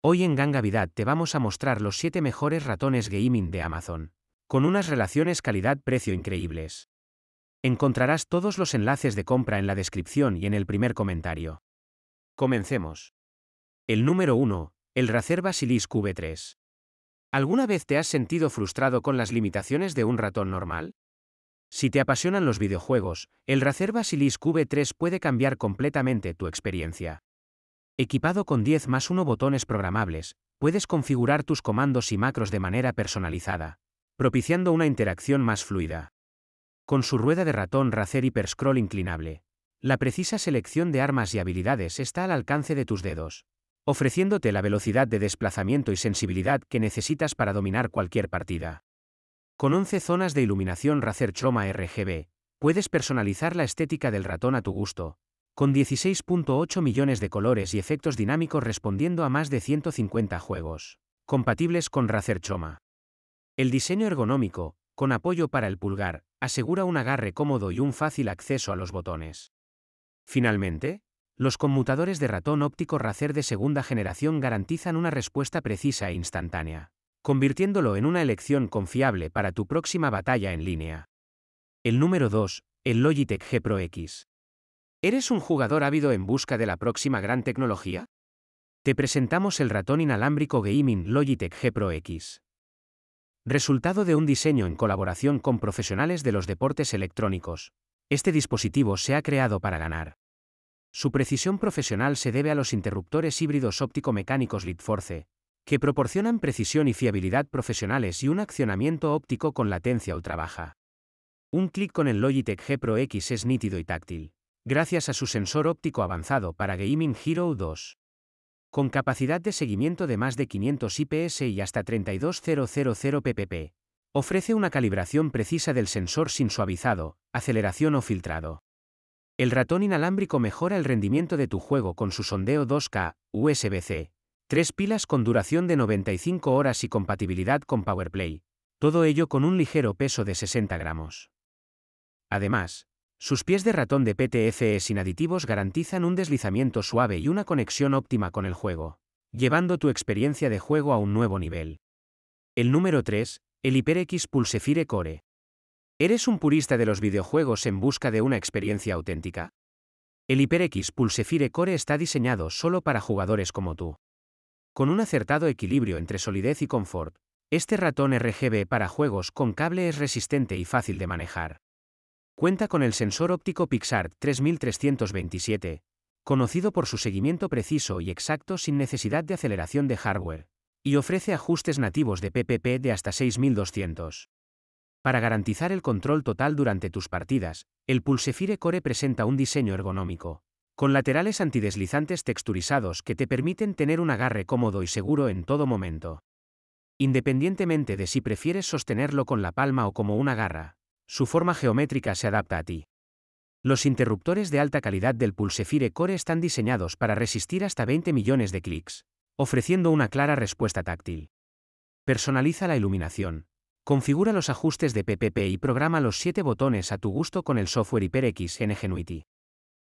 Hoy en Gangavidad te vamos a mostrar los 7 mejores ratones gaming de Amazon, con unas relaciones calidad-precio increíbles. Encontrarás todos los enlaces de compra en la descripción y en el primer comentario. Comencemos. El número 1, el Racer Basilis V3. ¿Alguna vez te has sentido frustrado con las limitaciones de un ratón normal? Si te apasionan los videojuegos, el Racer Basilis V3 puede cambiar completamente tu experiencia. Equipado con 10 más 1 botones programables, puedes configurar tus comandos y macros de manera personalizada, propiciando una interacción más fluida. Con su rueda de ratón Racer Hyperscroll inclinable, la precisa selección de armas y habilidades está al alcance de tus dedos, ofreciéndote la velocidad de desplazamiento y sensibilidad que necesitas para dominar cualquier partida. Con 11 zonas de iluminación Racer Chroma RGB, puedes personalizar la estética del ratón a tu gusto, con 16.8 millones de colores y efectos dinámicos respondiendo a más de 150 juegos, compatibles con Razer Choma. El diseño ergonómico, con apoyo para el pulgar, asegura un agarre cómodo y un fácil acceso a los botones. Finalmente, los conmutadores de ratón óptico Razer de segunda generación garantizan una respuesta precisa e instantánea, convirtiéndolo en una elección confiable para tu próxima batalla en línea. El número 2, el Logitech G Pro X. ¿Eres un jugador ávido en busca de la próxima gran tecnología? Te presentamos el ratón inalámbrico gaming Logitech G Pro X. Resultado de un diseño en colaboración con profesionales de los deportes electrónicos, este dispositivo se ha creado para ganar. Su precisión profesional se debe a los interruptores híbridos óptico-mecánicos Litforce, que proporcionan precisión y fiabilidad profesionales y un accionamiento óptico con latencia ultra baja. Un clic con el Logitech G Pro X es nítido y táctil gracias a su sensor óptico avanzado para Gaming Hero 2. Con capacidad de seguimiento de más de 500 IPS y hasta 32000 ppp, ofrece una calibración precisa del sensor sin suavizado, aceleración o filtrado. El ratón inalámbrico mejora el rendimiento de tu juego con su sondeo 2K, USB-C, tres pilas con duración de 95 horas y compatibilidad con PowerPlay, todo ello con un ligero peso de 60 gramos. Además, sus pies de ratón de PTFE sin aditivos garantizan un deslizamiento suave y una conexión óptima con el juego, llevando tu experiencia de juego a un nuevo nivel. El número 3, el HyperX Pulsefire Core. ¿Eres un purista de los videojuegos en busca de una experiencia auténtica? El HyperX Pulsefire Core está diseñado solo para jugadores como tú. Con un acertado equilibrio entre solidez y confort, este ratón RGB para juegos con cable es resistente y fácil de manejar. Cuenta con el sensor óptico Pixar 3327, conocido por su seguimiento preciso y exacto sin necesidad de aceleración de hardware, y ofrece ajustes nativos de PPP de hasta 6200. Para garantizar el control total durante tus partidas, el Pulsefire Core presenta un diseño ergonómico, con laterales antideslizantes texturizados que te permiten tener un agarre cómodo y seguro en todo momento. Independientemente de si prefieres sostenerlo con la palma o como una garra, su forma geométrica se adapta a ti. Los interruptores de alta calidad del Pulsefire Core están diseñados para resistir hasta 20 millones de clics, ofreciendo una clara respuesta táctil. Personaliza la iluminación. Configura los ajustes de PPP y programa los 7 botones a tu gusto con el software HyperX en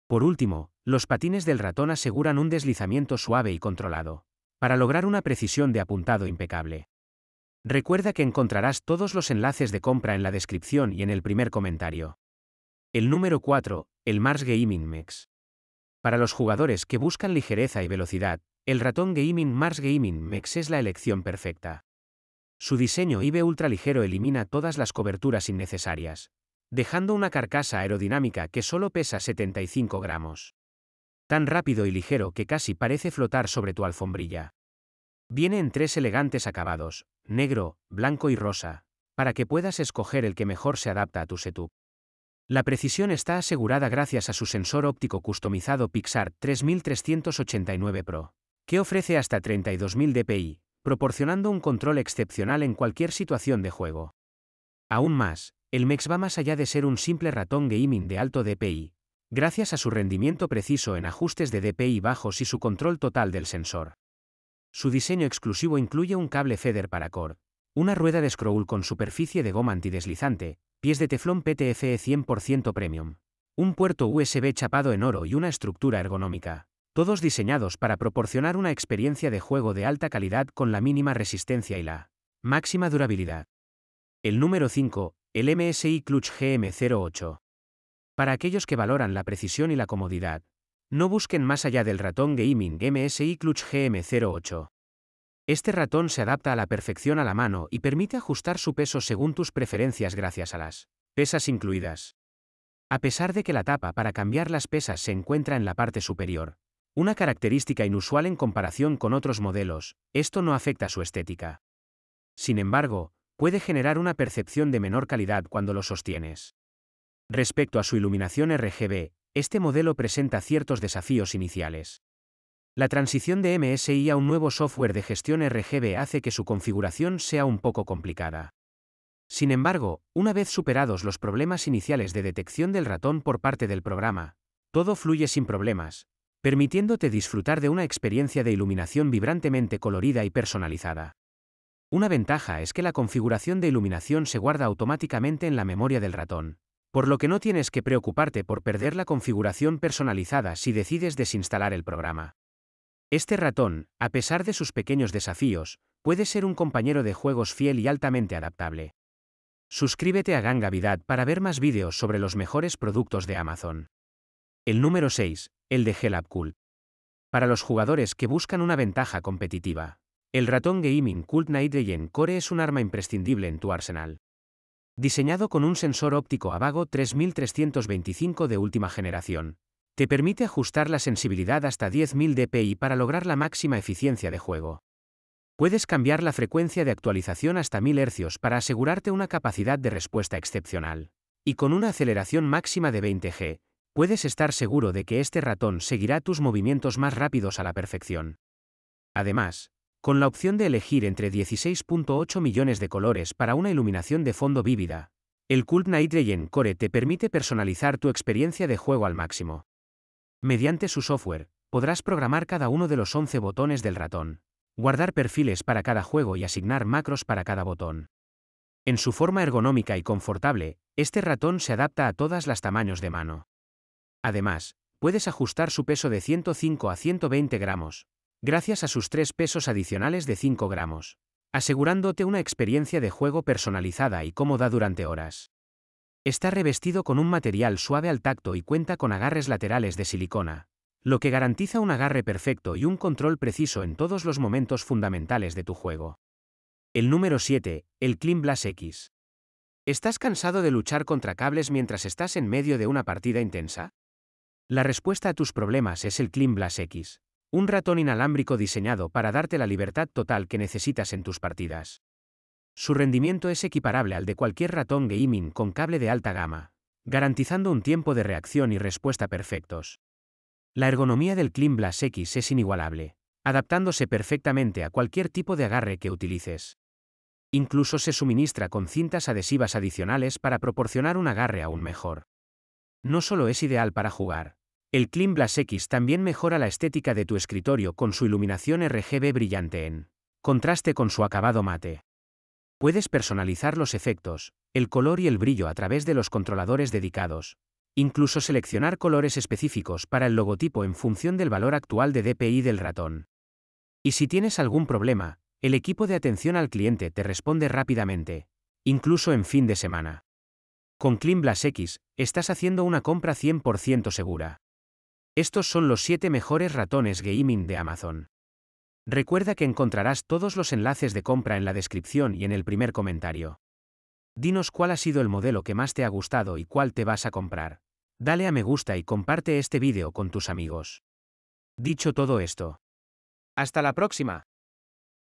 Por último, los patines del ratón aseguran un deslizamiento suave y controlado, para lograr una precisión de apuntado impecable. Recuerda que encontrarás todos los enlaces de compra en la descripción y en el primer comentario. El número 4, el Mars Gaming Mex. Para los jugadores que buscan ligereza y velocidad, el ratón Gaming Mars Gaming Mex es la elección perfecta. Su diseño IB ultraligero elimina todas las coberturas innecesarias, dejando una carcasa aerodinámica que solo pesa 75 gramos. Tan rápido y ligero que casi parece flotar sobre tu alfombrilla. Viene en tres elegantes acabados, negro, blanco y rosa, para que puedas escoger el que mejor se adapta a tu setup. La precisión está asegurada gracias a su sensor óptico customizado Pixar 3389 Pro, que ofrece hasta 32.000 dpi, proporcionando un control excepcional en cualquier situación de juego. Aún más, el MEX va más allá de ser un simple ratón gaming de alto dpi, gracias a su rendimiento preciso en ajustes de dpi bajos y su control total del sensor. Su diseño exclusivo incluye un cable FEDER para core, una rueda de scroll con superficie de goma antideslizante, pies de teflón PTFE 100% premium, un puerto USB chapado en oro y una estructura ergonómica, todos diseñados para proporcionar una experiencia de juego de alta calidad con la mínima resistencia y la máxima durabilidad. El número 5, el MSI Clutch GM08. Para aquellos que valoran la precisión y la comodidad, no busquen más allá del ratón gaming MSI Clutch GM08. Este ratón se adapta a la perfección a la mano y permite ajustar su peso según tus preferencias gracias a las pesas incluidas. A pesar de que la tapa para cambiar las pesas se encuentra en la parte superior, una característica inusual en comparación con otros modelos, esto no afecta su estética. Sin embargo, puede generar una percepción de menor calidad cuando lo sostienes. Respecto a su iluminación RGB, este modelo presenta ciertos desafíos iniciales. La transición de MSI a un nuevo software de gestión RGB hace que su configuración sea un poco complicada. Sin embargo, una vez superados los problemas iniciales de detección del ratón por parte del programa, todo fluye sin problemas, permitiéndote disfrutar de una experiencia de iluminación vibrantemente colorida y personalizada. Una ventaja es que la configuración de iluminación se guarda automáticamente en la memoria del ratón, por lo que no tienes que preocuparte por perder la configuración personalizada si decides desinstalar el programa. Este ratón, a pesar de sus pequeños desafíos, puede ser un compañero de juegos fiel y altamente adaptable. Suscríbete a Gangavidad para ver más vídeos sobre los mejores productos de Amazon. El número 6, el de Gelab Cult. Para los jugadores que buscan una ventaja competitiva, el ratón gaming Cult Night Legend Core es un arma imprescindible en tu arsenal. Diseñado con un sensor óptico Avago 3325 de última generación, te permite ajustar la sensibilidad hasta 10.000 dpi para lograr la máxima eficiencia de juego. Puedes cambiar la frecuencia de actualización hasta 1000 Hz para asegurarte una capacidad de respuesta excepcional. Y con una aceleración máxima de 20 G, puedes estar seguro de que este ratón seguirá tus movimientos más rápidos a la perfección. Además, con la opción de elegir entre 16.8 millones de colores para una iluminación de fondo vívida. El Cult Night Core te permite personalizar tu experiencia de juego al máximo. Mediante su software, podrás programar cada uno de los 11 botones del ratón, guardar perfiles para cada juego y asignar macros para cada botón. En su forma ergonómica y confortable, este ratón se adapta a todas las tamaños de mano. Además, puedes ajustar su peso de 105 a 120 gramos, gracias a sus tres pesos adicionales de 5 gramos, asegurándote una experiencia de juego personalizada y cómoda durante horas. Está revestido con un material suave al tacto y cuenta con agarres laterales de silicona, lo que garantiza un agarre perfecto y un control preciso en todos los momentos fundamentales de tu juego. El número 7, el Clean X. ¿Estás cansado de luchar contra cables mientras estás en medio de una partida intensa? La respuesta a tus problemas es el Clean X, un ratón inalámbrico diseñado para darte la libertad total que necesitas en tus partidas. Su rendimiento es equiparable al de cualquier ratón gaming con cable de alta gama, garantizando un tiempo de reacción y respuesta perfectos. La ergonomía del Clean X es inigualable, adaptándose perfectamente a cualquier tipo de agarre que utilices. Incluso se suministra con cintas adhesivas adicionales para proporcionar un agarre aún mejor. No solo es ideal para jugar, el Clean X también mejora la estética de tu escritorio con su iluminación RGB brillante en contraste con su acabado mate. Puedes personalizar los efectos, el color y el brillo a través de los controladores dedicados, incluso seleccionar colores específicos para el logotipo en función del valor actual de DPI del ratón. Y si tienes algún problema, el equipo de atención al cliente te responde rápidamente, incluso en fin de semana. Con CleanBlas X, estás haciendo una compra 100% segura. Estos son los 7 mejores ratones gaming de Amazon. Recuerda que encontrarás todos los enlaces de compra en la descripción y en el primer comentario. Dinos cuál ha sido el modelo que más te ha gustado y cuál te vas a comprar. Dale a me gusta y comparte este vídeo con tus amigos. Dicho todo esto. Hasta la próxima.